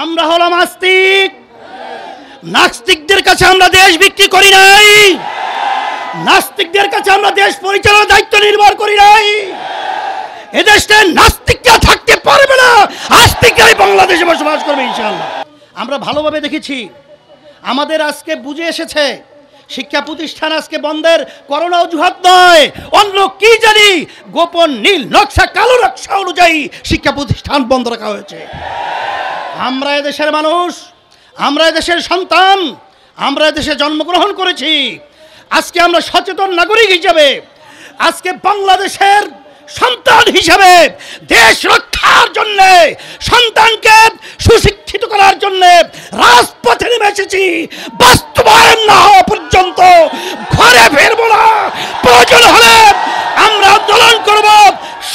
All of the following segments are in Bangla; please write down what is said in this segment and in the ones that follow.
আমরা হলাম আস্তিক নাস্তিকদের কাছে আমরা দেশ বিক্রি করি নাই নাস্তিকদের কাছে আমরা দেশ পরিচালনার দায়িত্ব নির্ভর করি নাই এদেশে নাস্তিকরা থাকতে পারবে না আস্তিকরাই বাংলাদেশে বসবাস করবে ইনশাআল্লাহ আমরা ভালোভাবে দেখেছি আমাদের আজকে বুঝে এসেছে শিক্ষা প্রতিষ্ঠান আজকে বন্ধের করোনা অজুহাত নয় অন্য কি জানি গোপন নীল নকশা কালো নকশা অনুযায়ী শিক্ষা প্রতিষ্ঠান বন্ধ রাখা হয়েছে আমরা এদেশের মানুষ আমরা এদেশের সন্তান আমরা এদেশে জন্মগ্রহণ করেছি আজকে আমরা সচেতন নাগরিক হিসাবে আজকে বাংলাদেশের সন্তান হিসাবে দেশ রক্ষার জন্য সন্তানকে সুশিক্ষিত করার জন্য রাজপথে নেমে এসেছি বাস্তবায়ন না হওয়া পর্যন্ত ঘরে ফেরব না প্রয়োজন হলে আমরা আন্দোলন করব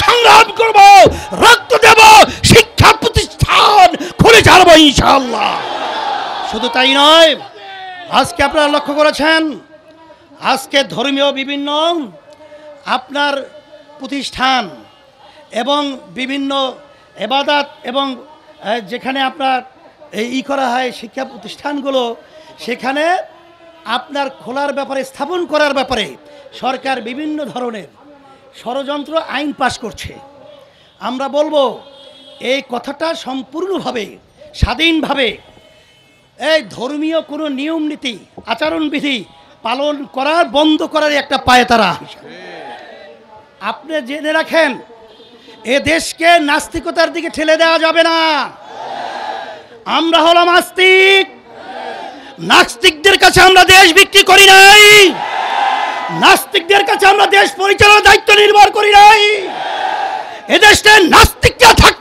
সংগ্রাম করব ইনশাল্লাহ শুধু তাই নয় আজকে আপনারা লক্ষ্য করেছেন আজকে ধর্মীয় বিভিন্ন আপনার প্রতিষ্ঠান এবং বিভিন্ন এবাদাত এবং যেখানে আপনার ই করা হয় শিক্ষা প্রতিষ্ঠানগুলো সেখানে আপনার খোলার ব্যাপারে স্থাপন করার ব্যাপারে সরকার বিভিন্ন ধরনের ষড়যন্ত্র আইন পাশ করছে আমরা বলবো এই কথাটা সম্পূর্ণভাবে স্বাধীনভাবে এই ধর্মীয় কোনো নিয়ম নীতি আচরণবিধি পালন করার বন্ধ করার একটা পায় তারা আপনি জেনে রাখেন এ দেশকে নাস্তিকতার দিকে ঠেলে দেওয়া যাবে না আমরা হলাম আস্তিক নাস্তিকদের কাছে আমরা দেশ বিক্রি করি নাই নাস্তিকদের কাছে আমরা দেশ পরিচালনার দায়িত্ব নির্ভর করি নাই এদেশে নাস্তিকরা থাকে